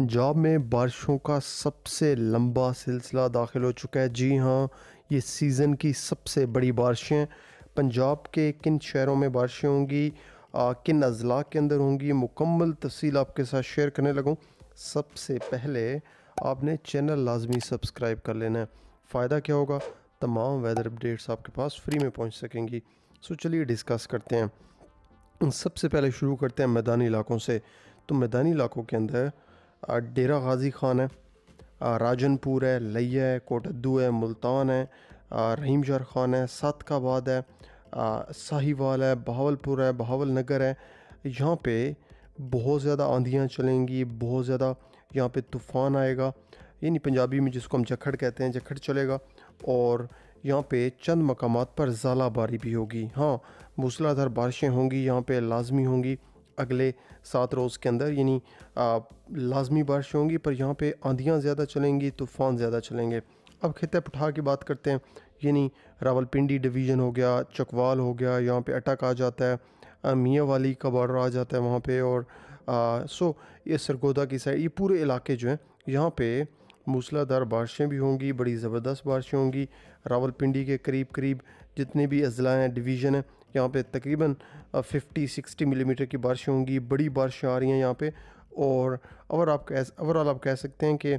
पंजाब में बारिशों का सबसे लंबा सिलसिला दाखिल हो चुका है जी हाँ ये सीज़न की सबसे बड़ी बारिशें पंजाब के किन शहरों में बारिशें होंगी किन अजला के अंदर होंगी मुकम्मल तफसील आपके साथ शेयर करने लगूँ सबसे पहले आपने चैनल लाजमी सब्सक्राइब कर लेना है फ़ायदा क्या होगा तमाम वेदर अपडेट्स आपके पास फ्री में पहुँच सकेंगी सो चलिए डिस्कस करते हैं सबसे पहले शुरू करते हैं मैदानी इलाकों से तो मैदानी इलाकों के अंदर डेरा गाजी खान है राजनपुर है लिया है कोटद्दू है मुल्तान है रहीम जार खान है सातकाबाद है साहिवाल है बहावलपुर है बहावल नगर है यहाँ पे बहुत ज़्यादा आंधियाँ चलेंगी बहुत ज़्यादा यहाँ पे तूफ़ान आएगा यानी पंजाबी में जिसको हम जखड़ कहते हैं जखड़ चलेगा और यहाँ पे चंद मकाम पर ज़ालाबारी भी होगी हाँ मूसलाधार बारिशें होंगी यहाँ पे लाजमी होंगी अगले सात रोज़ के अंदर यानी लाजमी बारिश होंगी पर यहाँ पे आंधियाँ ज़्यादा चलेंगी तूफ़ान ज़्यादा चलेंगे अब खत्े पठार की बात करते हैं यानी रावलपिंडी डिवीज़न हो गया चकवाल हो गया यहाँ पे अटक आ जाता है मियाँ वाली का बॉर्डर आ जाता है वहाँ पे और आ, सो ये सरगोदा की साइड ये पूरे इलाके जो हैं यहाँ पे मूसलाधार बारिशें भी होंगी बड़ी ज़बरदस्त बारिशें होंगी रावलपिंडी के करीब करीब जितने भी अजला हैं डिवीज़न हैं यहाँ पे तकरीबन 50 60 मिलीमीटर की बारिश होंगी बड़ी बारिश आ रही हैं यहाँ पे और अगर आप कह ओवरऑल आप कह सकते हैं कि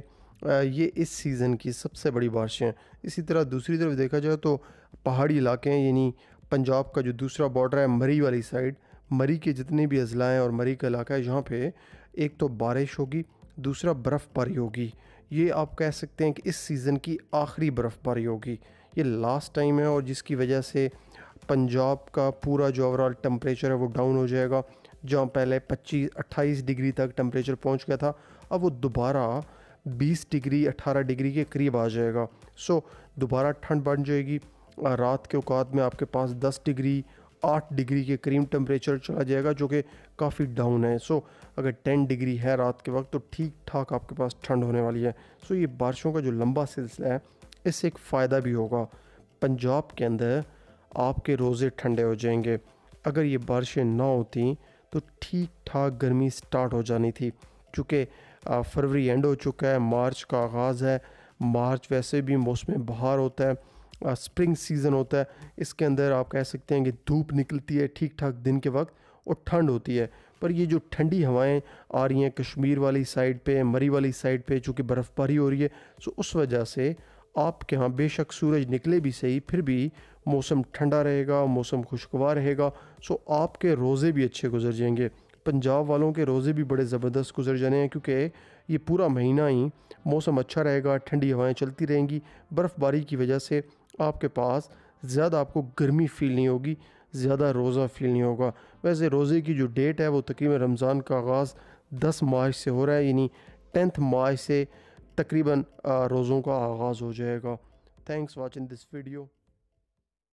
ये इस सीज़न की सबसे बड़ी बारिश है इसी तरह दूसरी तरफ देखा जाए तो पहाड़ी इलाके हैं यानी पंजाब का जो दूसरा बॉर्डर है मरी वाली साइड मरी के जितने भी अजला हैं और मरी का इलाका है यहाँ पे एक तो बारिश होगी दूसरा बर्फ़बारी होगी ये आप कह सकते हैं कि इस सीज़न की आखिरी बर्फ़बारी होगी ये लास्ट टाइम है और जिसकी वजह से पंजाब का पूरा जो ओवरऑल टेम्परेचर है वो डाउन हो जाएगा जहाँ पहले 25 28 डिग्री तक टेम्परेचर पहुँच गया था अब वो दोबारा 20 डिग्री 18 डिग्री के करीब आ जाएगा सो दोबारा ठंड बढ़ जाएगी रात के औकात में आपके पास 10 डिग्री 8 डिग्री के करीब टेम्परेचर चला जाएगा जो कि काफ़ी डाउन है सो अगर 10 डिग्री है रात के वक्त तो ठीक ठाक आपके पास ठंड होने वाली है सो ये बारिशों का जो लंबा सिलसिला है इससे एक फ़ायदा भी होगा पंजाब के अंदर आपके रोज़े ठंडे हो जाएंगे अगर ये बारिशें ना होती तो ठीक ठाक गर्मी स्टार्ट हो जानी थी चूँकि फरवरी एंड हो चुका है मार्च का आगाज़ है मार्च वैसे भी मौसम बहार होता है स्प्रिंग सीज़न होता है इसके अंदर आप कह सकते हैं कि धूप निकलती है ठीक ठाक दिन के वक्त और ठंड होती है पर ये जो ठंडी हवाएं आ रही हैं कश्मीर वाली साइड पे मरी वाली साइड पे चूँकि बर्फ़बारी हो रही है सो उस वजह से आपके यहाँ बेशक सूरज निकले भी सही फिर भी मौसम ठंडा रहेगा मौसम खुशगवार रहेगा सो आपके रोज़े भी अच्छे गुजर जाएंगे पंजाब वालों के रोज़े भी बड़े ज़बरदस्त गुजर जाने हैं क्योंकि ये पूरा महीना ही मौसम अच्छा रहेगा ठंडी हवाएं चलती रहेंगी बर्फ़बारी की वजह से आपके पास ज़्यादा आपको गर्मी फील नहीं होगी ज़्यादा रोज़ा फील नहीं होगा वैसे रोज़े की जो डेट है वो तकरीबन रमज़ान का आगाज़ दस मार्च से हो रहा है यानी टेंथ मार्च से तकरीबन रोज़ों का आगाज़ हो जाएगा थैंक्स वॉचिंग दिस वीडियो